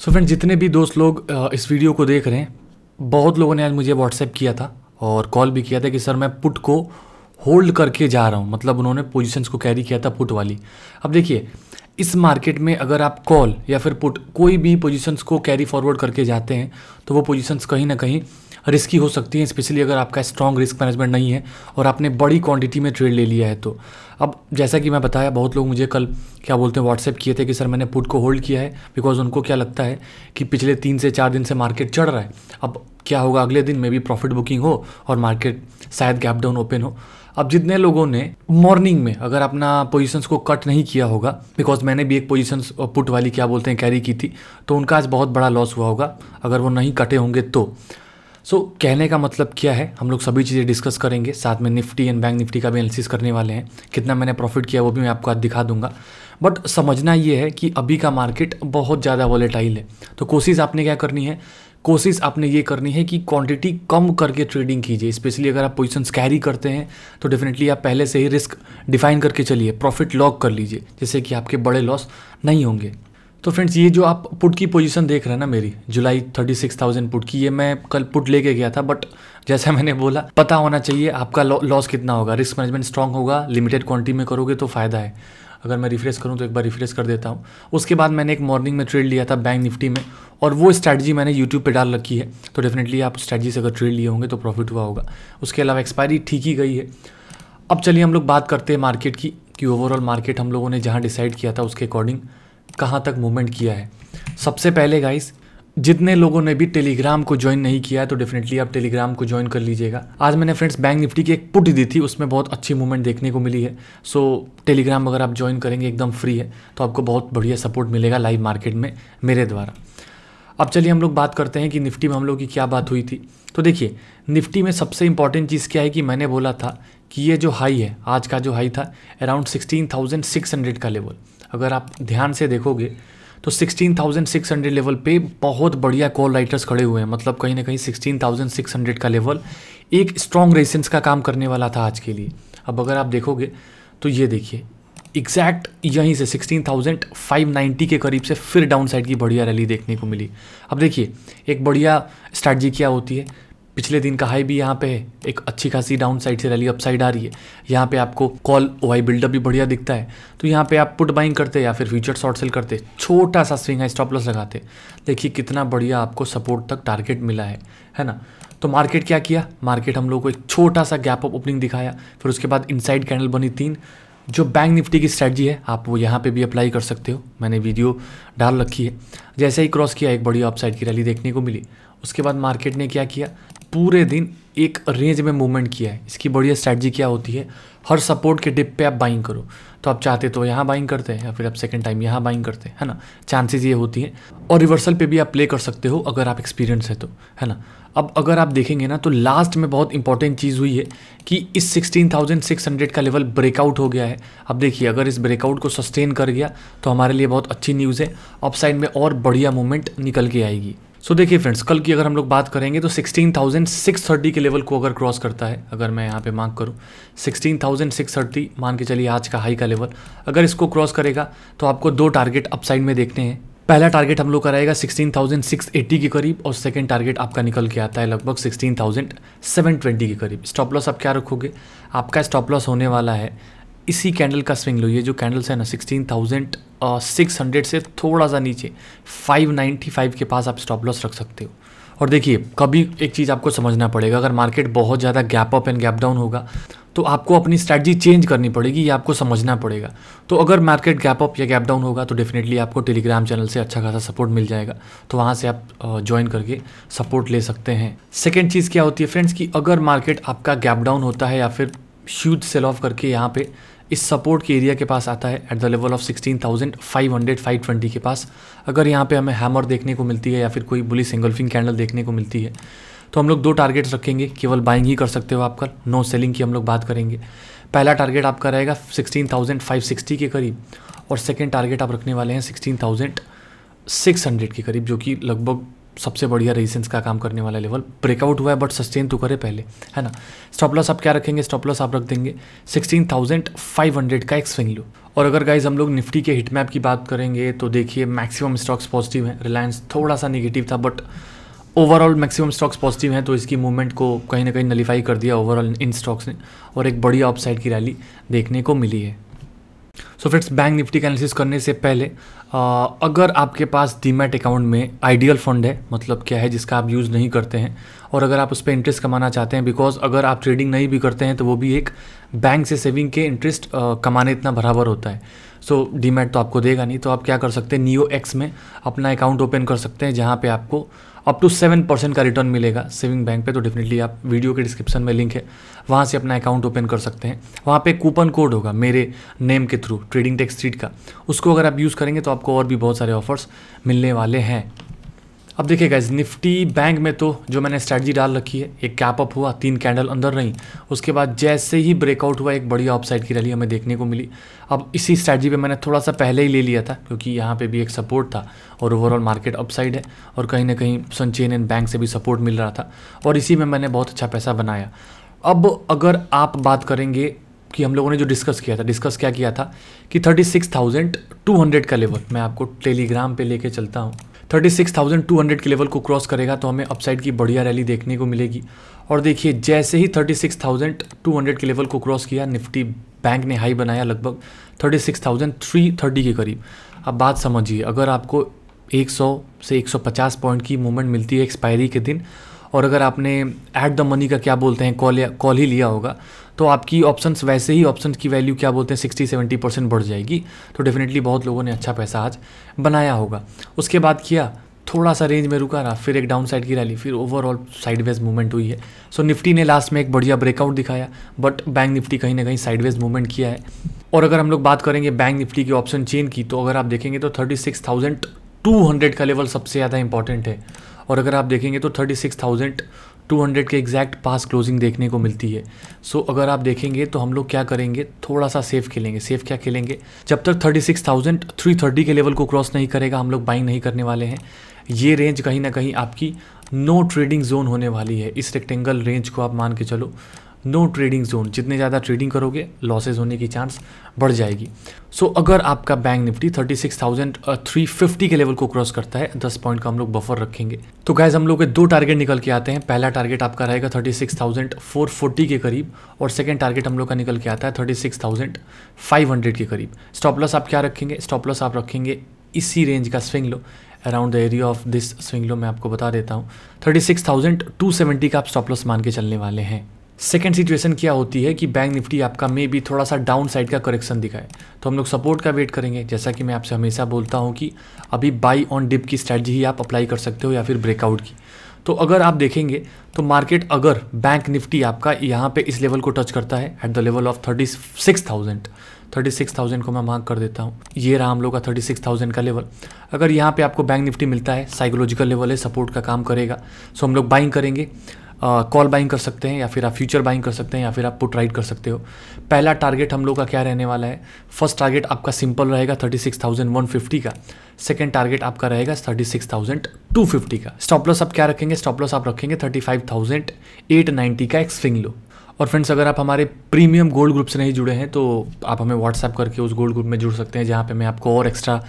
सो so friend जितने भी दोस्त लोग इस वीडियो को देख रहे हैं बहुत लोगों ने आज मुझे व्हाट्सएप किया था और कॉल भी किया था कि सर मैं पुट को होल्ड करके जा रहा हूँ मतलब उन्होंने पोजीशंस को कैरी किया था पुट वाली अब देखिए इस मार्केट में अगर आप कॉल या फिर पुट कोई भी पोजीशंस को कैरी फॉरवर्ड करके जाते हैं तो वो पोजीशंस कहीं ना कहीं रिस्की हो सकती हैं स्पेशली अगर आपका स्ट्रॉन्ग रिस्क मैनेजमेंट नहीं है और आपने बड़ी क्वांटिटी में ट्रेड ले लिया है तो अब जैसा कि मैं बताया बहुत लोग मुझे कल क्या बोलते हैं व्हाट्सएप किए थे कि सर मैंने पुट को होल्ड किया है बिकॉज उनको क्या लगता है कि पिछले तीन से चार दिन से मार्केट चढ़ रहा है अब क्या होगा अगले दिन में भी प्रॉफिट बुकिंग हो और मार्केट शायद गैप डाउन ओपन हो अब जितने लोगों ने मॉर्निंग में अगर अपना पोजीशंस को कट नहीं किया होगा बिकॉज मैंने भी एक पोजीशंस पुट वाली क्या बोलते हैं कैरी की थी तो उनका आज बहुत बड़ा लॉस हुआ होगा अगर वो नहीं कटे होंगे तो सो so, कहने का मतलब क्या है हम लोग सभी चीज़ें डिस्कस करेंगे साथ में निफ्टी एंड बैंक निफ्टी का भी एनालिसिस करने वाले हैं कितना मैंने प्रॉफिट किया वो भी मैं आपको आज दिखा दूंगा बट समझना ये है कि अभी का मार्केट बहुत ज़्यादा वॉलेटाइल है तो कोशिश आपने क्या करनी है कोशिश आपने ये करनी है कि क्वांटिटी कम करके ट्रेडिंग कीजिए स्पेशली अगर आप पोजिशन कैरी करते हैं तो डेफिनेटली आप पहले से ही रिस्क डिफाइन करके चलिए प्रॉफिट लॉक कर लीजिए जिससे कि आपके बड़े लॉस नहीं होंगे तो फ्रेंड्स ये जो आप पुट की पोजीशन देख रहे हैं ना मेरी जुलाई थर्टी सिक्स थाउजेंड पुट की ये मैं कल पुट लेके गया था बट जैसा मैंने बोला पता होना चाहिए आपका लॉस कितना होगा रिस्क मैनेजमेंट स्ट्रांग होगा लिमिटेड क्वांटिटी में करोगे तो फ़ायदा है अगर मैं रिफ्रेश करूँ तो एक बार रिफ्रेश कर देता हूँ उसके बाद मैंने एक मॉर्निंग में ट्रेड लिया था बैंक निफ्टी में और वो स्ट्रैटेजी मैंने यूट्यूब पे डाल रखी है तो डेफिनेटली आप स्ट्रैटजी से अगर ट्रेड लिए होंगे तो प्रॉफिट हुआ होगा उसके अलावा एक्सपायरी ठीक ही गई है अब चलिए हम लोग बात करते हैं मार्केट की कि ओवरऑल मार्केट हम लोगों ने जहाँ डिसाइड किया था उसके अकॉर्डिंग कहाँ तक मूवमेंट किया है सबसे पहले गाइस जितने लोगों ने भी टेलीग्राम को ज्वाइन नहीं किया है तो डेफिनेटली आप टेलीग्राम को ज्वाइन कर लीजिएगा आज मैंने फ्रेंड्स बैंक निफ्टी की एक पुट दी थी उसमें बहुत अच्छी मूवमेंट देखने को मिली है सो टेलीग्राम अगर आप ज्वाइन करेंगे एकदम फ्री है तो आपको बहुत बढ़िया सपोर्ट मिलेगा लाइव मार्केट में मेरे द्वारा अब चलिए हम लोग बात करते हैं कि निफ्टी में हम लोग की क्या बात हुई थी तो देखिए निफ्टी में सबसे इंपॉर्टेंट चीज़ क्या है कि मैंने बोला था कि ये जो हाई है आज का जो हाई था अराउंड सिक्सटीन का लेवल अगर आप ध्यान से देखोगे तो 16,600 लेवल पे बहुत बढ़िया कॉल राइटर्स खड़े हुए हैं मतलब कहीं ना कहीं 16,600 का लेवल एक स्ट्रॉन्ग रेसेंस का काम करने वाला था आज के लिए अब अगर आप देखोगे तो ये देखिए एग्जैक्ट यहीं से 16,590 के करीब से फिर डाउन साइड की बढ़िया रैली देखने को मिली अब देखिए एक बढ़िया स्ट्रैटी क्या होती है पिछले दिन का हाई भी यहाँ पे है एक अच्छी खासी डाउन साइड से रैली अपसाइड आ रही है यहाँ पे आपको कॉल ओ आई बिल्डअप भी बढ़िया दिखता है तो यहाँ पे आप पुट बाइंग करते या फिर फ्यूचर शॉर्ट सेल करते छोटा सा स्विंग है स्टॉप लॉस लगाते देखिए कितना बढ़िया आपको सपोर्ट तक टारगेट मिला है है ना तो मार्केट क्या किया मार्केट हम लोग को एक छोटा सा गैप अप ओपनिंग दिखाया फिर उसके बाद इनसाइड कैंडल बनी तीन जो बैंक निफ्टी की स्ट्रैटी है आप वो यहाँ पे भी अप्लाई कर सकते हो मैंने वीडियो डाल रखी है जैसे ही क्रॉस किया एक बड़ी अपसाइड की रैली देखने को मिली उसके बाद मार्केट ने क्या किया पूरे दिन एक रेंज में मूवमेंट किया है इसकी बढ़िया स्ट्रैटजी क्या होती है हर सपोर्ट के डिप पे आप बाइंग करो तो आप चाहते तो यहाँ बाइंग करते हैं या फिर आप सेकंड टाइम यहाँ बाइंग करते हैं है ना चांसेस ये होती हैं और रिवर्सल पे भी आप प्ले कर सकते हो अगर आप एक्सपीरियंस है तो है ना अब अगर आप देखेंगे ना तो लास्ट में बहुत इंपॉर्टेंट चीज़ हुई है कि इस 16,600 का लेवल ब्रेकआउट हो गया है अब देखिए अगर इस ब्रेकआउट को सस्टेन कर गया तो हमारे लिए बहुत अच्छी न्यूज़ है अपसाइड में और बढ़िया मूवमेंट निकल के आएगी सो so, देखिए फ्रेंड्स कल की अगर हम लोग बात करेंगे तो 16,630 के लेवल को अगर क्रॉस करता है अगर मैं यहाँ पे मार्क करूँ 16,630 मान के चलिए आज का हाई का लेवल अगर इसको क्रॉस करेगा तो आपको दो टारगेट अपसाइड में देखने हैं पहला टारगेट हम लोग का रहेगा 16,680 के करीब और सेकेंड टारगेट आपका निकल के आता है लगभग 16,720 के करीब स्टॉप लॉस आप क्या रखोगे आपका स्टॉप लॉस होने वाला है इसी कैंडल का स्विंग लो ये जो कैंडल्स है ना सिक्सटीन थाउजेंड सिक्स हंड्रेड से थोड़ा सा नीचे फाइव नाइन्टी फाइव के पास आप स्टॉप लॉस रख सकते हो और देखिए कभी एक चीज़ आपको समझना पड़ेगा अगर मार्केट बहुत ज़्यादा gap up and gap down होगा तो आपको अपनी स्ट्रैटी चेंज करनी पड़ेगी ये आपको समझना पड़ेगा तो अगर मार्केट गैप अप या गैप डाउन होगा तो डेफिनेटली आपको टेलीग्राम चैनल से अच्छा खासा सपोर्ट मिल जाएगा तो वहाँ से आप ज्वाइन uh, करके सपोर्ट ले सकते हैं सेकेंड चीज़ क्या होती है फ्रेंड्स कि अगर मार्केट आपका गैप डाउन होता है या फिर शूज सेल ऑफ करके यहाँ पे इस सपोर्ट के एरिया के पास आता है at the level of sixteen thousand five hundred five twenty के पास अगर यहाँ पे हमें हैमर देखने को मिलती है या फिर कोई बुलिस एंगल्फिंग कैंडल देखने को मिलती है तो हम लोग दो टारगेट्स रखेंगे केवल बाइंग ही कर सकते हो आपका नो सेलिंग की हम लोग बात करेंगे पहला टारगेट आपका रहेगा सिक्सटी के करीब और सेकेंड टारगेट आप रखने वाले हैं हंड्रेड के करीब जो कि लगभग सबसे बढ़िया रेजिस्टेंस का काम करने वाला लेवल ब्रेकआउट हुआ है बट सस्टेन तो करे पहले है ना स्टॉप लॉस आप क्या रखेंगे स्टॉप लॉस आप रख देंगे 16,500 का एक स्विंग लो और अगर गाइज हम लोग निफ्टी के हिट मैप की बात करेंगे तो देखिए मैक्सिमम स्टॉक्स पॉजिटिव हैं रिलायंस थोड़ा सा निगेटिव था but overall maximum stocks positive हैं तो इसकी मूवमेंट को कहीं ना कहीं नलीफाई कर दिया ओवरऑल इन स्टॉक्स ने और एक बड़ी ऑफ की रैली देखने को मिली है सो फ्रेंड्स बैंक निफ्टी का एनालिसिस करने से पहले आ, अगर आपके पास डीमेट अकाउंट में आइडियल फंड है मतलब क्या है जिसका आप यूज़ नहीं करते हैं और अगर आप उस पर इंटरेस्ट कमाना चाहते हैं बिकॉज अगर आप ट्रेडिंग नहीं भी करते हैं तो वो भी एक बैंक से सेविंग के इंटरेस्ट कमाने इतना बराबर होता है सो so, डीमेट तो आपको देगा नहीं तो आप क्या कर सकते हैं नियो एक्स में अपना अकाउंट ओपन कर सकते हैं जहाँ पर आपको अप टू सेवन परसेंट का रिटर्न मिलेगा सेविंग बैंक पे तो डेफिनेटली आप वीडियो के डिस्क्रिप्शन में लिंक है वहाँ से अपना अकाउंट ओपन कर सकते हैं वहाँ पे कूपन कोड होगा मेरे नेम के थ्रू ट्रेडिंग टेक्स स्ट्रीट का उसको अगर आप यूज़ करेंगे तो आपको और भी बहुत सारे ऑफर्स मिलने वाले हैं अब देखिए गाइज निफ्टी बैंक में तो जो मैंने स्ट्रैटजी डाल रखी है एक कैप अप हुआ तीन कैंडल अंदर रही उसके बाद जैसे ही ब्रेकआउट हुआ एक बढ़िया ऑफसाइड की रैली हमें देखने को मिली अब इसी स्ट्रैटजी पे मैंने थोड़ा सा पहले ही ले लिया था क्योंकि यहाँ पे भी एक सपोर्ट था और ओवरऑल मार्केट अपसाइड है और कहीं ना कहीं सनचेन एंड बैंक से भी सपोर्ट मिल रहा था और इसी में मैंने बहुत अच्छा पैसा बनाया अब अगर आप बात करेंगे कि हम लोगों ने जो डिस्कस किया था डिस्कस क्या किया था कि थर्टी का लेवल मैं आपको टेलीग्राम पर ले चलता हूँ 36,200 के लेवल को क्रॉस करेगा तो हमें अपसाइड की बढ़िया रैली देखने को मिलेगी और देखिए जैसे ही 36,200 के लेवल को क्रॉस किया निफ्टी बैंक ने हाई बनाया लगभग 36,330 के करीब अब बात समझिए अगर आपको 100 से 150 पॉइंट की मूवमेंट मिलती है एक्सपायरी के दिन और अगर आपने एट द मनी का क्या बोलते हैं कॉल कॉल ही लिया होगा तो आपकी ऑप्शंस वैसे ही ऑप्शंस की वैल्यू क्या बोलते हैं सिक्सटी सेवेंटी परसेंट बढ़ जाएगी तो डेफिनेटली बहुत लोगों ने अच्छा पैसा आज बनाया होगा उसके बाद किया थोड़ा सा रेंज में रुका रहा फिर एक डाउन साइड की रैली फिर ओवरऑल साइडवेज मूवमेंट हुई है सो so, निफ्टी ने लास्ट में एक बढ़िया ब्रेकआउट दिखाया बट बैंक निफ्टी कहीं ना कहीं साइडवेज मूवमेंट किया है और अगर हम लोग बात करेंगे बैंक निफ्टी के ऑप्शन चेन की तो अगर आप देखेंगे तो thirty six thousand two hundred का लेवल सबसे ज़्यादा इंपॉर्टेंट है और अगर आप देखेंगे तो thirty six thousand two hundred के एग्जैक्ट पास क्लोजिंग देखने को मिलती है सो so, अगर आप देखेंगे तो हम लोग क्या करेंगे थोड़ा सा सेफ खेलेंगे सेफ क्या खेलेंगे जब तक thirty six thousand three thirty के लेवल को क्रॉस नहीं करेगा हम लोग बाइंग नहीं करने वाले हैं ये रेंज कहीं ना कहीं आपकी नो ट्रेडिंग जोन होने वाली है इस रेक्टेंगल रेंज को आप मान के चलो नो ट्रेडिंग जोन जितने ज़्यादा ट्रेडिंग करोगे लॉसेज होने की चांस बढ़ जाएगी सो so, अगर आपका बैंक निफ्टी 36,350 के लेवल को क्रॉस करता है 10 पॉइंट का हम लोग बफर रखेंगे तो गैज हम लोग के दो टारगेट निकल के आते हैं पहला टारगेट आपका रहेगा 36,440 के करीब और सेकेंड टारगेट हम लोग का निकल के आता है 36,500 के करीब स्टॉप लॉस आप क्या रखेंगे स्टॉप लॉस आप रखेंगे इसी रेंज का swing low around the area of this swing low मैं आपको बता देता हूँ 36,270 का आप स्टॉप लॉस मान के चलने वाले हैं सेकेंड सिचुएशन क्या होती है कि बैंक निफ्टी आपका मे भी थोड़ा सा डाउन साइड का करेक्शन दिखाए तो हम लोग सपोर्ट का वेट करेंगे जैसा कि मैं आपसे हमेशा बोलता हूँ कि अभी बाई ऑन डिप की स्ट्रैटी ही आप अप्लाई कर सकते हो या फिर ब्रेकआउट की तो अगर आप देखेंगे तो मार्केट अगर बैंक निफ्टी आपका यहाँ पे इस लेवल को टच करता है at the level of thirty six thousand thirty six thousand को मैं मार्क कर देता हूँ ये रहा हम लोग का थर्टी सिक्स थाउजेंड का लेवल अगर यहाँ पे आपको बैंक निफ्टी मिलता है साइकोलॉजिकल लेवल है सपोर्ट का काम करेगा सो हम लोग बाइंग करेंगे कॉल बाइंग कर सकते हैं या फिर आप फ्यूचर बाइंग कर सकते हैं या फिर आप पुट राइट कर सकते हो पहला टारगेट हम लोग का क्या रहने वाला है फर्स्ट टारगेट आपका सिंपल रहेगा thirty six thousand one fifty का सेकेंड टारगेट आपका रहेगा thirty six thousand two fifty का स्टॉप लॉस आप क्या रखेंगे स्टॉप लॉस आप रखेंगे thirty five thousand eight ninety का एक स्विंग लो और फ्रेंड्स अगर आप हमारे प्रीमियम गोल्ड ग्रुप से नहीं जुड़े हैं तो आप हमें व्हाट्सएप करके उस गोल्ड ग्रुप में जुड़ सकते हैं जहाँ पे मैं आपको और extra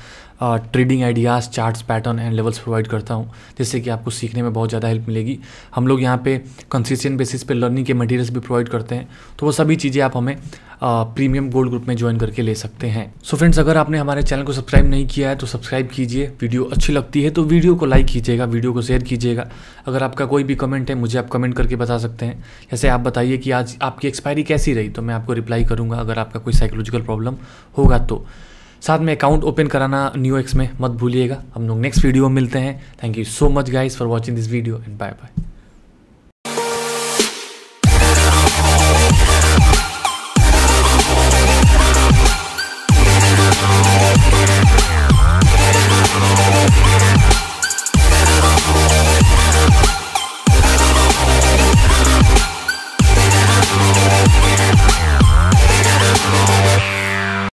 trading ideas charts pattern and levels provide करता हूँ जिससे कि आपको सीखने में बहुत ज़्यादा हेल्प मिलेगी हम लोग यहाँ पे कंसिस्टेंट बेसिस पे लर्निंग के मटेरियल्स भी प्रोवाइड करते हैं तो वो सभी चीज़ें आप हमें प्रीमियम गोल्ड ग्रुप में ज्वाइन करके ले सकते हैं सो so फ्रेंड्स अगर आपने हमारे चैनल को सब्सक्राइब नहीं किया है तो सब्सक्राइब कीजिए वीडियो अच्छी लगती है तो वीडियो को लाइक कीजिएगा वीडियो को शेयर कीजिएगा अगर आपका कोई भी कमेंट है मुझे आप कमेंट करके बता सकते हैं जैसे आप बताइए कि आज आपकी एक्सपायरी कैसी रही तो मैं आपको रिप्लाई करूँगा अगर आपका कोई साइकोलॉजिकल प्रॉब्लम होगा तो साथ में अकाउंट ओपन कराना न्यू एक्स में मत भूलिएगा हम लोग नेक्स्ट वीडियो में मिलते हैं thank you so much guys for watching this video and bye bye